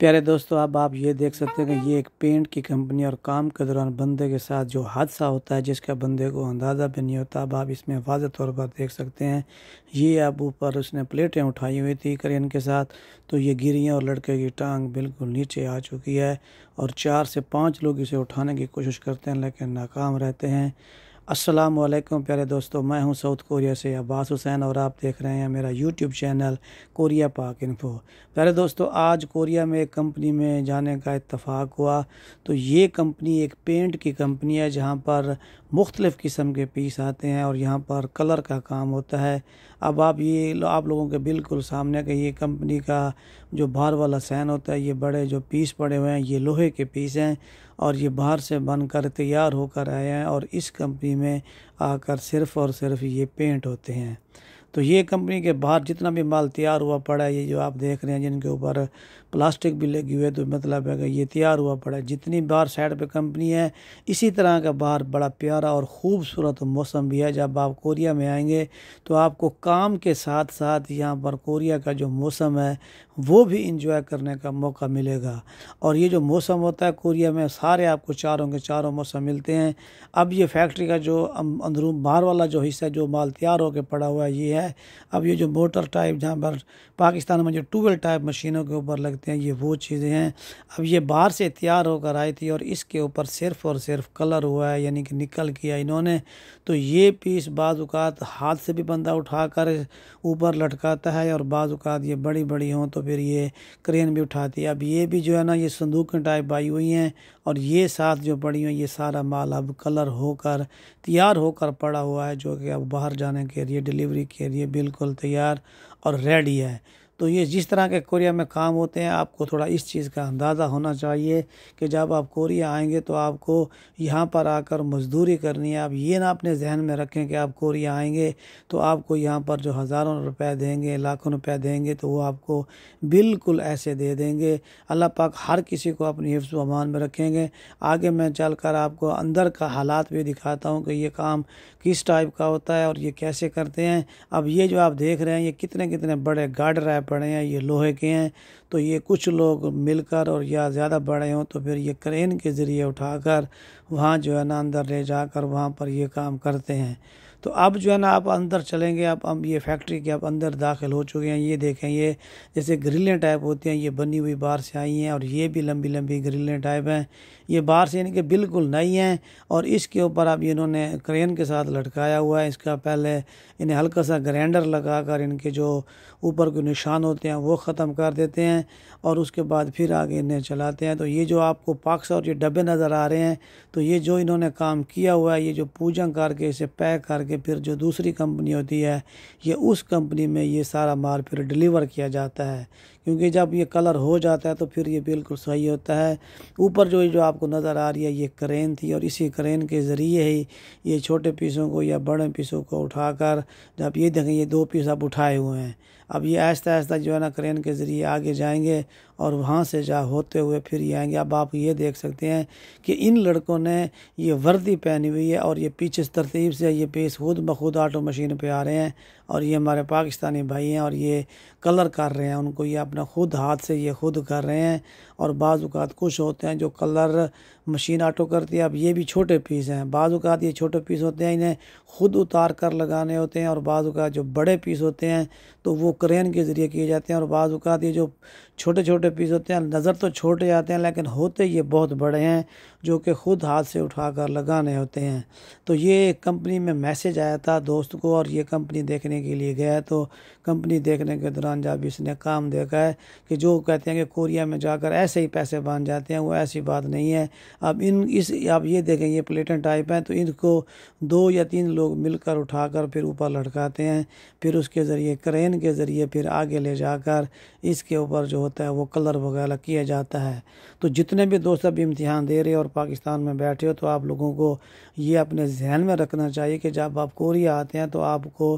प्यारे दोस्तों अब आप ये देख सकते हैं कि ये एक पेंट की कंपनी और काम के दौरान बंदे के साथ जो हादसा होता है जिसका बंदे को अंदाज़ा भी नहीं होता अब आप इसमें वाज तौर पर देख सकते हैं ये अब ऊपर उसने प्लेटें उठाई हुई थी करियन के साथ तो ये गिरी और लड़के की टांग बिल्कुल नीचे आ चुकी है और चार से पाँच लोग इसे उठाने की कोशिश करते हैं लेकिन नाकाम रहते हैं अस्सलाम वालेकुम प्यारे दोस्तों मैं हूं साउथ कोरिया से अब्बास हुसैन और आप देख रहे हैं मेरा YouTube channel Korea Pak info प्यारे दोस्तों आज कोरिया में एक कंपनी में जाने का इत्तेफाक हुआ तो ये कंपनी एक पेंट की कंपनी है जहां पर मुख्तलिफ़ किस्म के पीस आते हैं और यहाँ पर कलर का काम होता है अब आप ये आप लोगों के बिल्कुल सामने का ये कंपनी का जो बाहर वाला सैन होता है ये बड़े जो पीस पड़े हुए हैं ये लोहे के पीस हैं और ये बाहर से बनकर तैयार होकर आए हैं और इस कंपनी में आकर सिर्फ़ और सिर्फ ये पेंट होते हैं तो ये कंपनी के बाहर जितना भी माल तैयार हुआ पड़ा है ये जो आप देख रहे हैं जिनके ऊपर प्लास्टिक भी लगी हुई है तो मतलब है कि ये तैयार हुआ पड़ा है जितनी बाहर साइड पे कंपनी है इसी तरह का बाहर बड़ा प्यारा और ख़ूबसूरत मौसम भी है जब आप कोरिया में आएंगे तो आपको काम के साथ साथ यहाँ पर कोरिया का जो मौसम है वो भी इंजॉय करने का मौका मिलेगा और ये जो मौसम होता है कोरिया में सारे आपको चारों के चारों मौसम मिलते हैं अब ये फैक्ट्री का जो अं-, अंदरून बाहर वाला जो हिस्सा जो माल तैयार होकर पड़ा हुआ है ये है है अब ये जो मोटर टाइप जहाँ पर पाकिस्तान में जो टूबेल टाइप मशीनों के ऊपर लगते हैं ये वो चीज़ें हैं अब ये बाहर से तैयार होकर आई थी और इसके ऊपर सिर्फ और सिर्फ कलर हुआ है यानी कि निकल किया इन्होंने तो ये पीस बाज़ात हाथ से भी बंदा उठा कर ऊपर लटकाता है और बाज़ात ये बड़ी बड़ी हों तो फिर ये क्रेन भी उठाती है अब ये भी जो है ना ये संदूक टाइप आई हुई हैं और ये साथ जो पड़ी हुई ये सारा माल अब कलर होकर तैयार होकर पड़ा हुआ है जो कि अब बाहर जाने के लिए डिलीवरी के लिए बिल्कुल तैयार और रेडी है तो ये जिस तरह के कोरिया में काम होते हैं आपको थोड़ा इस चीज़ का अंदाज़ा होना चाहिए कि जब आप कोरिया आएंगे तो आपको यहाँ पर आकर मजदूरी करनी है आप ये ना अपने जहन में रखें कि आप कोरिया आएंगे तो आपको यहाँ पर जो हज़ारों रुपए देंगे लाखों रुपए देंगे तो वो आपको बिल्कुल ऐसे दे देंगे अल्लाह पाक हर किसी को अपनी हिफ्स अमान में रखेंगे आगे मैं चल कर आपको अंदर का हालात भी दिखाता हूँ कि ये काम किस टाइप का होता है और ये कैसे करते हैं अब ये जो आप देख रहे हैं ये कितने कितने बड़े गार्ड रैपर पड़े हैं ये लोहे के हैं तो ये कुछ लोग मिलकर और या ज़्यादा बड़े हों तो फिर ये क्रेन के ज़रिए उठाकर वहाँ जो है ना अंदर ले जाकर वहाँ पर ये काम करते हैं तो अब जो है ना आप अंदर चलेंगे आप अब ये फैक्ट्री के आप अंदर दाखिल हो चुके हैं ये देखें ये जैसे ग्रिलें टाइप होती हैं ये बनी हुई बाहर से आई हैं और ये भी लंबी लंबी ग्रिलें टाइप हैं ये बाहर से यानी कि बिल्कुल नई हैं और इसके ऊपर अब इन्होंने क्रेन के साथ लटकाया हुआ है इसका पहले इन्हें हल्का सा ग्रैंडर लगा कर इनके जो ऊपर के निशान होते हैं वो ख़त्म कर देते हैं और उसके बाद फिर आगे इन्हें चलाते हैं तो ये जो आपको पाक्स और ये डब्बे नज़र आ रहे हैं तो ये जो इन्होंने काम किया हुआ है ये जो पूजा करके इसे पैक करके करके फिर जो दूसरी कंपनी होती है ये उस कंपनी में ये सारा माल फिर डिलीवर किया जाता है क्योंकि जब ये कलर हो जाता है तो फिर ये बिल्कुल सही होता है ऊपर जो जो आपको नज़र आ रही है ये क्रेन थी और इसी क्रेन के ज़रिए ही ये छोटे पीसों को या बड़े पीसों को उठाकर जब ये देखें ये दो पीस आप उठाए हुए हैं अब ये आहिस्ता आहिस्ता जो है ना क्रेन के ज़रिए आगे जाएंगे और वहाँ से जा होते हुए फिर ये आएंगे अब आप ये देख सकते हैं कि इन लड़कों ने ये वर्दी पहनी हुई है और ये पीछे तरतीब से ये पेश खुद बखुद आटो मशीन पे आ रहे हैं और ये हमारे पाकिस्तानी भाई हैं और ये कलर कर रहे हैं उनको ये अपना खुद हाथ से ये खुद कर रहे हैं और बाज़ात कुछ होते हैं जो कलर मशीन आटो करती है अब ये भी छोटे पीस हैं बाज़ात ये छोटे पीस होते हैं इन्हें ख़ुद उतार कर लगाने होते हैं और बाज़ात जो बड़े पीस होते हैं तो वो क्रेन के ज़रिए किए जाते हैं और बाज़ात ये जो छोटे छोटे पीस होते हैं नज़र तो छोटे आते हैं लेकिन होते ये बहुत बड़े हैं जो कि ख़ुद हाथ से उठा कर लगाने होते हैं तो ये कंपनी में मैसेज आया था दोस्त को और ये कंपनी देखने के लिए गया तो कंपनी देखने के दौरान जब इसने काम देखा है कि जो कहते हैं कि कोरिया में जाकर ऐसे ऐसे ही पैसे बन जाते हैं वो ऐसी बात नहीं है अब इन इस आप ये देखें ये प्लेटन टाइप हैं तो इनको दो या तीन लोग मिलकर उठाकर फिर ऊपर लटकाते हैं फिर उसके ज़रिए क्रेन के ज़रिए फिर आगे ले जाकर इसके ऊपर जो होता है वो कलर वगैरह किया जाता है तो जितने भी दोस्त अब इम्तहान दे रहे हो और पाकिस्तान में बैठे हो तो आप लोगों को ये अपने जहन में रखना चाहिए कि जब आप कोरिया आते हैं तो आपको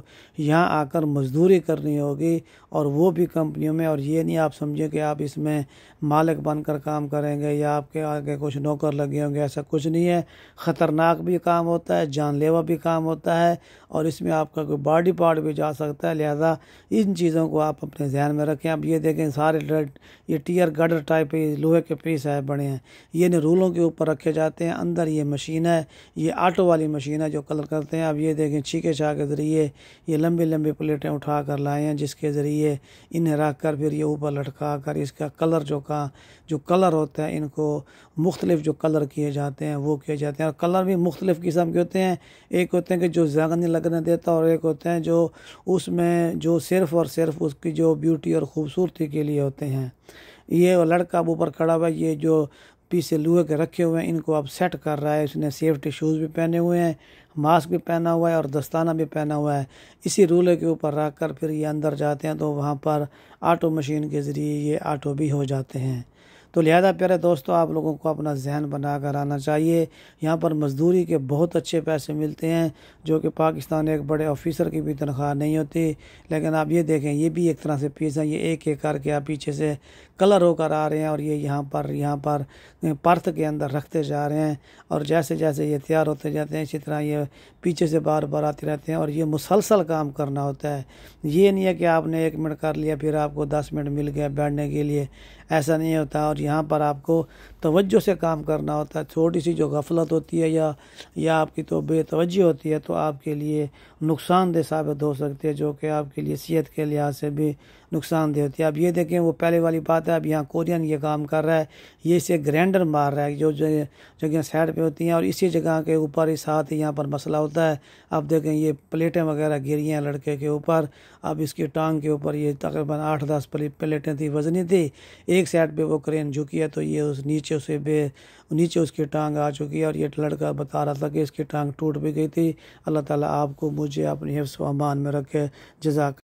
यहाँ आकर मजदूरी करनी होगी और वो भी कंपनियों में और ये नहीं आप समझें कि आप इसमें मालिक बनकर काम करेंगे या आपके आगे कुछ नौकर लगे होंगे ऐसा कुछ नहीं है ख़तरनाक भी काम होता है जानलेवा भी काम होता है और इसमें आपका कोई बॉडी पार्ट भी जा सकता है लिहाजा इन चीज़ों को आप अपने ध्यान में रखें आप ये देखें सारे ये टीयर गडर टाइप लोहे के पीस है बड़े हैं ये इन रूलों के ऊपर रखे जाते हैं अंदर ये मशीन है ये आटो वाली मशीन है जो कलर करते हैं अब ये देखें छीके छा के ज़रिए ये लंबी लंबी प्लेटें उठा कर लाए हैं जिसके ज़रिए इन्हें रख कर फिर ये ऊपर लटका कर इसका कलर जो का जो कलर होते हैं इनको मुख्तलिफ जो कलर किए जाते हैं वो किए जाते हैं और कलर भी मुख्तलिफ किस्म के होते हैं एक होते हैं कि जो ज़्यादा नहीं लगने देता और एक होते हैं जो उसमें जो सिर्फ़ और सिर्फ उसकी जो ब्यूटी और ख़ूबसूरती के लिए होते हैं ये लड़का ऊपर खड़ा हुआ ये जो पीछे लुहे के रखे हुए हैं इनको अब सेट कर रहा है उसने सेफ्टी शूज़ भी पहने हुए हैं मास्क भी पहना हुआ है और दस्ताना भी पहना हुआ है इसी रूले के ऊपर रख कर फिर ये अंदर जाते हैं तो वहाँ पर आटो मशीन के ज़रिए ये ऑटो भी हो जाते हैं तो लिहाजा प्यारे दोस्तों आप लोगों को अपना जहन बना कर आना चाहिए यहाँ पर मज़दूरी के बहुत अच्छे पैसे मिलते हैं जो कि पाकिस्तान एक बड़े ऑफिसर की भी तनख्वाह नहीं होती लेकिन आप ये देखें ये भी एक तरह से पीस हैं ये एक एक करके आप पीछे से कलर होकर आ रहे हैं और ये यहाँ पर यहाँ पर पर्थ के अंदर रखते जा रहे हैं और जैसे जैसे ये तैयार होते जाते हैं इसी तरह ये पीछे से बार बार आते रहते हैं और ये मुसलसल काम करना होता है ये नहीं है कि आपने एक मिनट कर लिया फिर आपको दस मिनट मिल गया बैठने के लिए ऐसा नहीं होता और यहाँ पर आपको तवज्जो से काम करना होता है छोटी सी जो गफलत होती है या या आपकी तो बेतवज होती है तो आपके लिए नुकसानदेह साबित हो सकती है जो कि आपके लिए सेहत के लिहाज से भी नुकसानदेह होती है अब ये देखें वो पहले वाली बात है अब यहाँ कोरियन ये काम कर रहा है ये इसे ग्रैंडर मार रहा है जो जगह साइड पर होती हैं और इसी जगह के ऊपर ही साथ ही यहाँ पर मसला होता है अब देखें ये प्लेटें वगैरह गिरी हैं लड़के के ऊपर अब इसकी टांग के ऊपर ये तकरीबन आठ दस प्लेटें थी वजनी थी एक साइड पर वो क्रेन झुकी है तो ये उस नीचे नीचे उसे बे नीचे उसकी टांग आ चुकी है और ये लड़का बता रहा था कि इसकी टांग टूट भी गई थी अल्लाह ताला आपको मुझे अपनी हिफ्स अमान में रखे जजाक